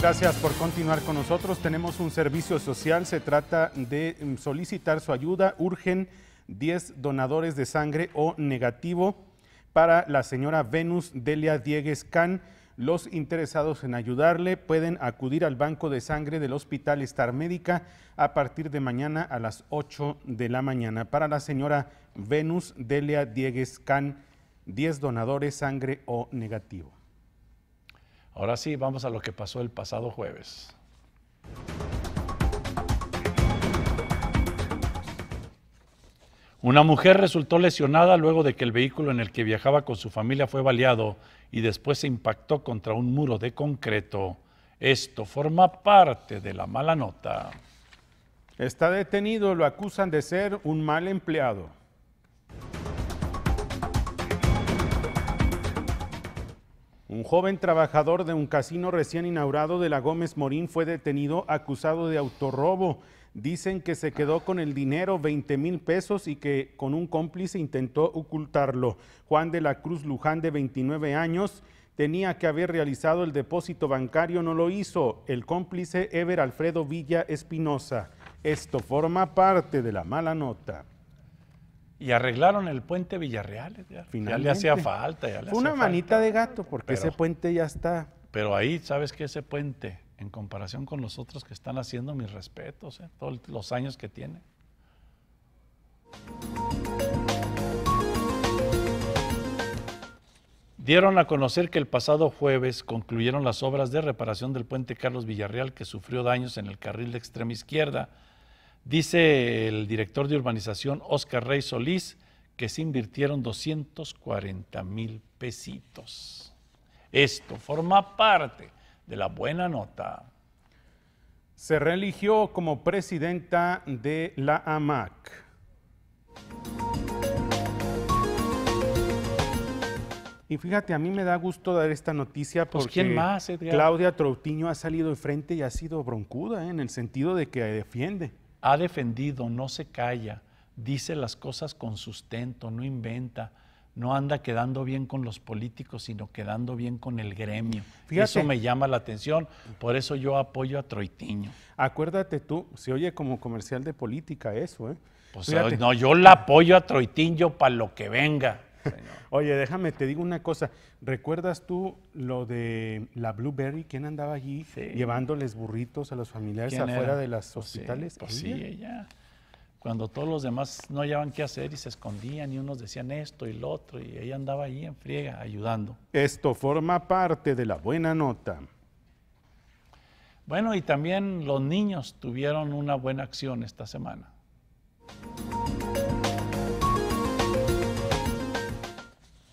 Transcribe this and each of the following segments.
Gracias por continuar con nosotros. Tenemos un servicio social. Se trata de mm, solicitar su ayuda. Urgen 10 donadores de sangre o negativo para la señora Venus Delia Diegues Can. Los interesados en ayudarle pueden acudir al banco de sangre del Hospital Star Médica a partir de mañana a las 8 de la mañana. Para la señora Venus Delia Diegues Can, 10 donadores sangre o negativo. Ahora sí, vamos a lo que pasó el pasado jueves. Una mujer resultó lesionada luego de que el vehículo en el que viajaba con su familia fue baleado y después se impactó contra un muro de concreto. Esto forma parte de la mala nota. Está detenido, lo acusan de ser un mal empleado. Un joven trabajador de un casino recién inaugurado de la Gómez Morín fue detenido acusado de autorrobo. Dicen que se quedó con el dinero, 20 mil pesos, y que con un cómplice intentó ocultarlo. Juan de la Cruz Luján, de 29 años, tenía que haber realizado el depósito bancario, no lo hizo. El cómplice Ever Alfredo Villa Espinosa. Esto forma parte de la mala nota. Y arreglaron el puente Villarreal. Ya, le hacía falta. Fue una manita de gato, porque ese puente ya está. Pero ahí, ¿sabes qué? Ese puente, en comparación con los otros que están haciendo, mis respetos, ¿eh? todos los años que tiene. Dieron a conocer que el pasado jueves concluyeron las obras de reparación del puente Carlos Villarreal que sufrió daños en el carril de extrema izquierda Dice el director de urbanización Oscar Rey Solís que se invirtieron 240 mil pesitos. Esto forma parte de la buena nota. Se reeligió como presidenta de la AMAC. Y fíjate, a mí me da gusto dar esta noticia pues, porque Claudia Troutiño ha salido de frente y ha sido broncuda ¿eh? en el sentido de que defiende ha defendido, no se calla, dice las cosas con sustento, no inventa, no anda quedando bien con los políticos, sino quedando bien con el gremio. Fíjate, eso me llama la atención, por eso yo apoyo a Troitiño. Acuérdate tú, se oye como comercial de política eso, ¿eh? Pues, no, yo la apoyo a Troitiño para lo que venga. Oye, déjame, te digo una cosa. ¿Recuerdas tú lo de la Blueberry? ¿Quién andaba allí llevándoles burritos a los familiares afuera de los pues hospitales? Pues sí, ella. Cuando todos los demás no hallaban qué hacer y se escondían y unos decían esto y lo otro y ella andaba allí en friega ayudando. Esto forma parte de la buena nota. Bueno, y también los niños tuvieron una buena acción esta semana.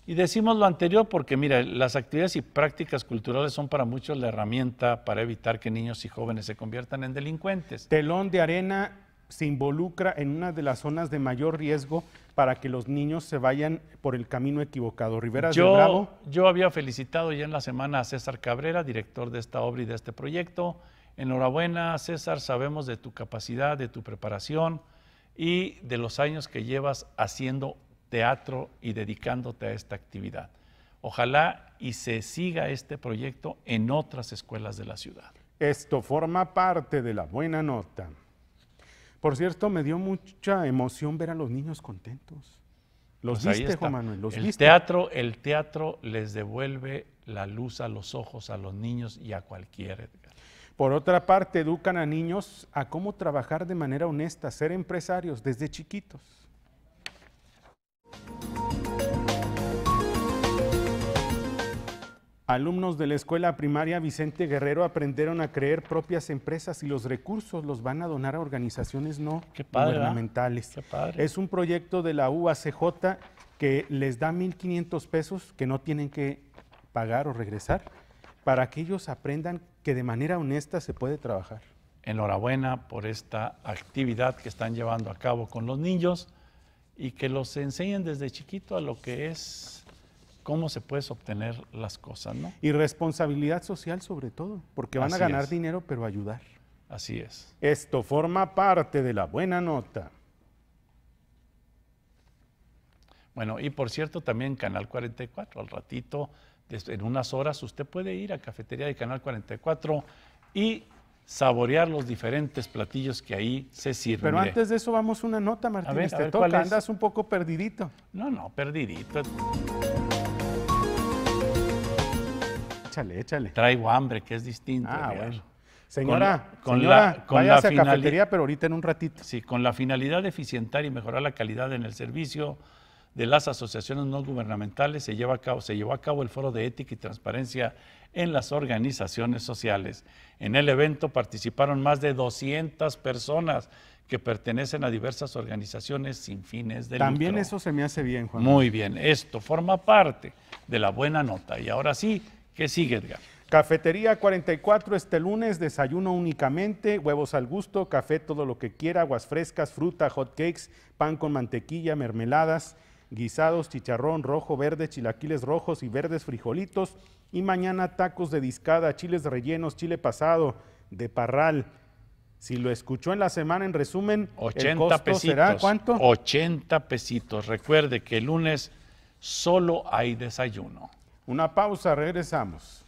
Y decimos lo anterior porque, mira, las actividades y prácticas culturales son para muchos la herramienta para evitar que niños y jóvenes se conviertan en delincuentes. Telón de arena se involucra en una de las zonas de mayor riesgo para que los niños se vayan por el camino equivocado. Rivera yo, de Yo había felicitado ya en la semana a César Cabrera, director de esta obra y de este proyecto. Enhorabuena, César, sabemos de tu capacidad, de tu preparación y de los años que llevas haciendo teatro y dedicándote a esta actividad. Ojalá y se siga este proyecto en otras escuelas de la ciudad. Esto forma parte de la buena nota. Por cierto, me dio mucha emoción ver a los niños contentos. Los pues viste, Juan Manuel, los el Teatro, el teatro les devuelve la luz a los ojos a los niños y a cualquier. Por otra parte, educan a niños a cómo trabajar de manera honesta, ser empresarios desde chiquitos. Alumnos de la escuela primaria Vicente Guerrero aprendieron a crear propias empresas y los recursos los van a donar a organizaciones no gubernamentales. Es un proyecto de la UACJ que les da 1.500 pesos que no tienen que pagar o regresar para que ellos aprendan que de manera honesta se puede trabajar. Enhorabuena por esta actividad que están llevando a cabo con los niños y que los enseñen desde chiquito a lo que es cómo se puede obtener las cosas, ¿no? Y responsabilidad social sobre todo, porque van a ganar dinero, pero ayudar. Así es. Esto forma parte de la buena nota. Bueno, y por cierto, también Canal 44, al ratito, en unas horas, usted puede ir a Cafetería de Canal 44 y saborear los diferentes platillos que ahí se sirven. Pero antes de eso vamos una nota, Martín, este A ver, toca, andas un poco perdidito. No, no, perdidito. Échale, échale. Traigo hambre, que es distinto. Ah, Señora, con, la, con pero ahorita en un ratito. Sí, con la finalidad de eficientar y mejorar la calidad en el servicio de las asociaciones no gubernamentales, se, lleva se llevó a cabo el foro de ética y transparencia en las organizaciones sociales. En el evento participaron más de 200 personas que pertenecen a diversas organizaciones sin fines de lucro. También eso se me hace bien, Juan. Muy bien, esto forma parte de la buena nota. Y ahora sí, ¿Qué sigue, Edgar? Cafetería 44 este lunes, desayuno únicamente, huevos al gusto, café todo lo que quiera, aguas frescas, fruta, hot cakes, pan con mantequilla, mermeladas, guisados, chicharrón rojo, verde, chilaquiles rojos y verdes frijolitos. Y mañana tacos de discada, chiles rellenos, chile pasado, de parral. Si lo escuchó en la semana, en resumen, 80 el costo será cuánto? 80 pesitos. Recuerde que el lunes solo hay desayuno. Una pausa, regresamos.